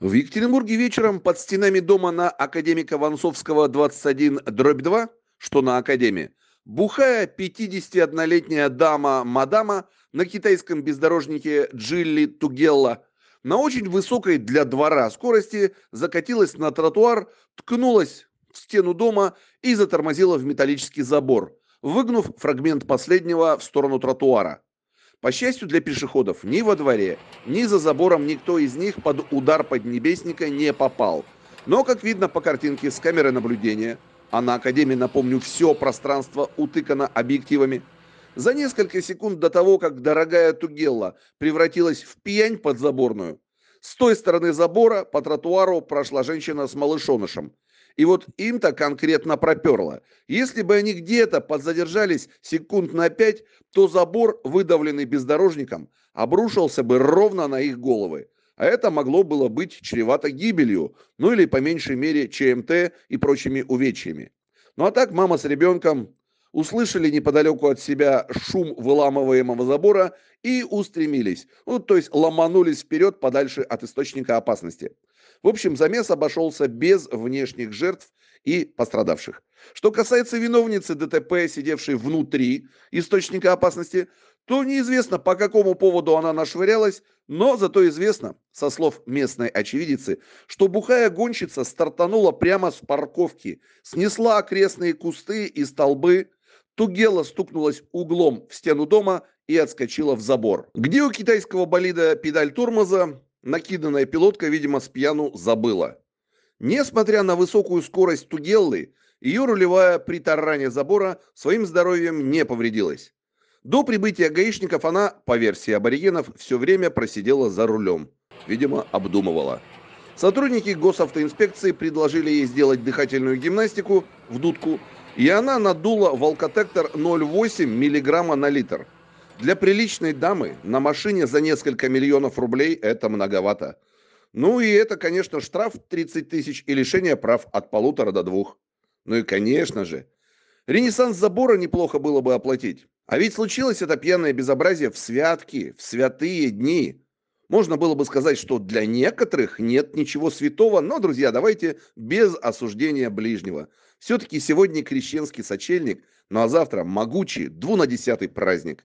В Екатеринбурге вечером под стенами дома на академика Ванцовского 21 дробь 2, что на академии, бухая 51-летняя дама-мадама на китайском бездорожнике Джилли Тугелла на очень высокой для двора скорости закатилась на тротуар, ткнулась в стену дома и затормозила в металлический забор, выгнув фрагмент последнего в сторону тротуара – по счастью для пешеходов, ни во дворе, ни за забором никто из них под удар поднебесника не попал. Но, как видно по картинке с камеры наблюдения, а на Академии, напомню, все пространство утыкано объективами, за несколько секунд до того, как дорогая Тугелла превратилась в пьянь подзаборную, с той стороны забора по тротуару прошла женщина с малышонышем – и вот им-то конкретно проперло. Если бы они где-то подзадержались секунд на пять, то забор, выдавленный бездорожником, обрушился бы ровно на их головы. А это могло было быть чревато гибелью, ну или по меньшей мере ЧМТ и прочими увечьями. Ну а так мама с ребенком услышали неподалеку от себя шум выламываемого забора и устремились, ну, то есть ломанулись вперед подальше от источника опасности. В общем, замес обошелся без внешних жертв и пострадавших. Что касается виновницы ДТП, сидевшей внутри источника опасности, то неизвестно, по какому поводу она нашвырялась, но зато известно, со слов местной очевидицы, что бухая гонщица стартанула прямо с парковки, снесла окрестные кусты и столбы, Тугела стукнулась углом в стену дома и отскочила в забор. Где у китайского болида педаль тормоза, накиданная пилотка, видимо, спьяну забыла. Несмотря на высокую скорость Тугеллы, ее рулевая при таране забора своим здоровьем не повредилась. До прибытия гаишников она, по версии аборигенов, все время просидела за рулем. Видимо, обдумывала. Сотрудники госавтоинспекции предложили ей сделать дыхательную гимнастику в дудку, и она надула волкотектор 0,8 миллиграмма на литр. Для приличной дамы на машине за несколько миллионов рублей это многовато. Ну и это, конечно, штраф 30 тысяч и лишение прав от полутора до двух. Ну и, конечно же, ренессанс забора неплохо было бы оплатить. А ведь случилось это пьяное безобразие в святки, в святые дни. Можно было бы сказать, что для некоторых нет ничего святого, но, друзья, давайте без осуждения ближнего. Все-таки сегодня крещенский сочельник, ну а завтра могучий двунадесятый праздник.